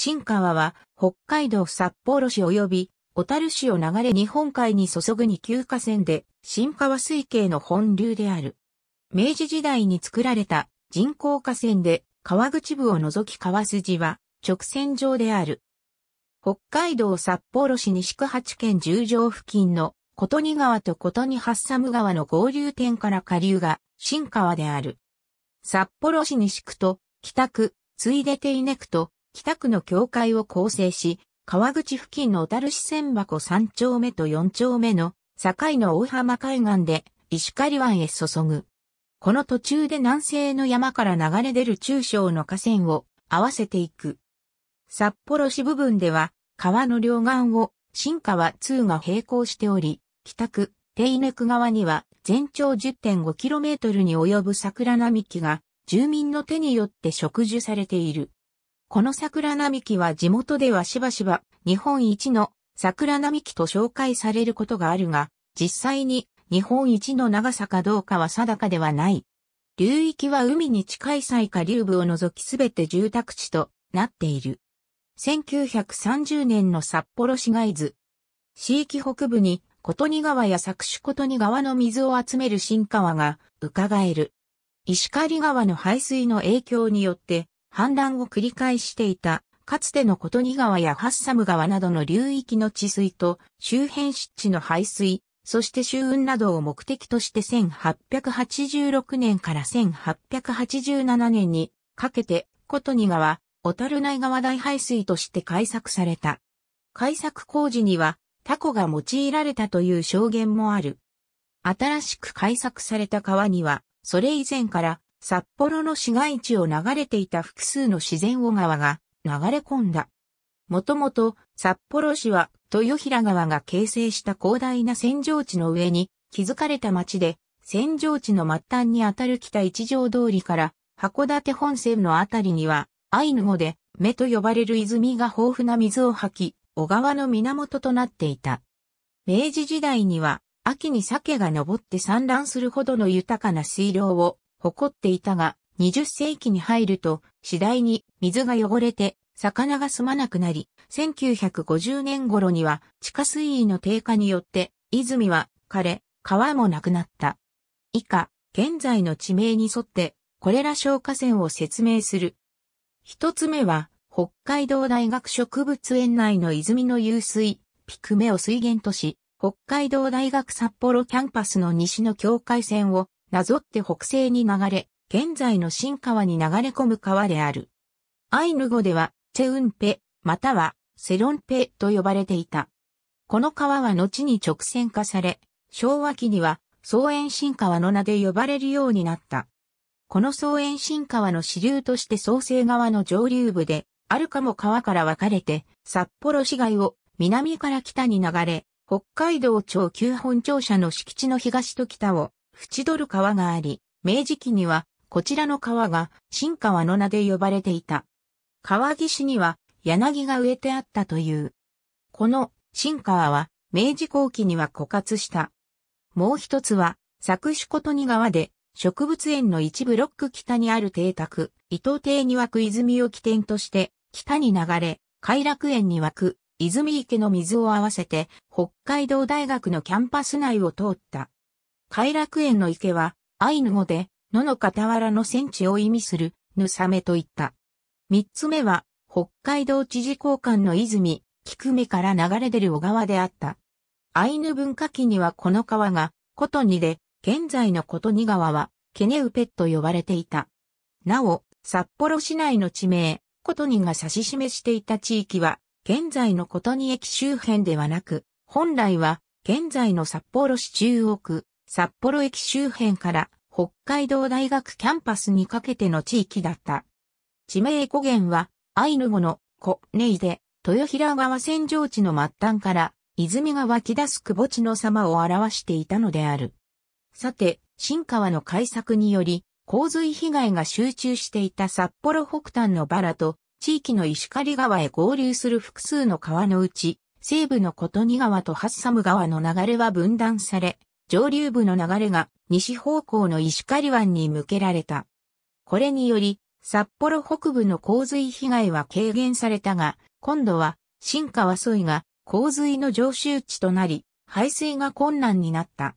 新川は北海道札幌市及び小樽市を流れ日本海に注ぐに急河川で新川水系の本流である。明治時代に作られた人工河川で川口部を除き川筋は直線上である。北海道札幌市西区八県十条付近の琴似川と琴似八寒サム川の合流点から下流が新川である。札幌市西区と北区、ついで手稲区と北区の境界を構成し、川口付近の小樽市線箱3丁目と4丁目の境の大浜海岸で石狩湾へ注ぐ。この途中で南西の山から流れ出る中小の河川を合わせていく。札幌市部分では川の両岸を新川2が並行しており、北区、手稲区側には全長 10.5km に及ぶ桜並木が住民の手によって植樹されている。この桜並木は地元ではしばしば日本一の桜並木と紹介されることがあるが、実際に日本一の長さかどうかは定かではない。流域は海に近い際下流部を除きすべて住宅地となっている。1930年の札幌市街図。市域北部に琴似川や作手琴似川の水を集める新川が伺える。石狩川の排水の影響によって氾濫を繰り返していた、かつてのこと川やハッサム川などの流域の治水と周辺湿地の排水、そして周運などを目的として1886年から1887年にかけて、こと川、小樽内川大排水として開削された。開削工事には、タコが用いられたという証言もある。新しく開削された川には、それ以前から札幌の市街地を流れていた複数の自然小川が流れ込んだ。もともと札幌市は豊平川が形成した広大な扇状地の上に築かれた町で、扇状地の末端にあたる北一条通りから函館本線のあたりには、アイヌ語で目と呼ばれる泉が豊富な水を吐き、小川の源となっていた。明治時代には、秋に鮭が登って産卵するほどの豊かな水量を誇っていたが、20世紀に入ると次第に水が汚れて魚が住まなくなり、1950年頃には地下水位の低下によって泉は枯れ、川もなくなった。以下、現在の地名に沿ってこれら消火栓を説明する。一つ目は、北海道大学植物園内の泉の湧水、ピクメを水源とし、北海道大学札幌キャンパスの西の境界線をなぞって北西に流れ、現在の新川に流れ込む川である。アイヌ語では、チェウンペ、または、セロンペと呼ばれていた。この川は後に直線化され、昭和期には、草園新川の名で呼ばれるようになった。この草園新川の支流として創生川の上流部で、アルカモ川から分かれて、札幌市街を南から北に流れ、北海道町旧本庁舎の敷地の東と北を縁取る川があり、明治期にはこちらの川が新川の名で呼ばれていた。川岸には柳が植えてあったという。この新川は明治後期には枯渇した。もう一つは作詞ことに川で植物園の一部ロック北にある邸宅、伊藤邸に湧く泉を起点として北に流れ、偕楽園に湧く泉池の水を合わせて北海道大学のキャンパス内を通った。偕楽園の池は、アイヌ語で、野の傍らの戦地を意味する、ぬさめといった。三つ目は、北海道知事公館の泉、菊目から流れ出る小川であった。アイヌ文化期にはこの川が、ことにで、現在のことに川は、ケネウペッと呼ばれていた。なお、札幌市内の地名、ことにが指し示していた地域は、現在のことに駅周辺ではなく、本来は、現在の札幌市中央区、札幌駅周辺から北海道大学キャンパスにかけての地域だった。地名語源は、アイヌ語のコネイで、豊平川扇状地の末端から、泉が湧き出す窪地の様を表していたのである。さて、新川の開削により、洪水被害が集中していた札幌北端のバラと、地域の石狩川へ合流する複数の川のうち、西部の琴似川とハッサム川の流れは分断され、上流部の流れが西方向の石狩湾に向けられた。これにより、札幌北部の洪水被害は軽減されたが、今度は新川沿いが洪水の常習地となり、排水が困難になった。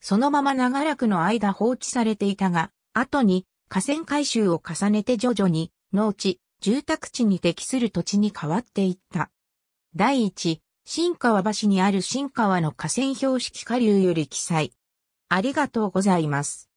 そのまま長らくの間放置されていたが、後に河川改修を重ねて徐々に農地、住宅地に適する土地に変わっていった。第一、新川橋にある新川の河川標識下流より記載。ありがとうございます。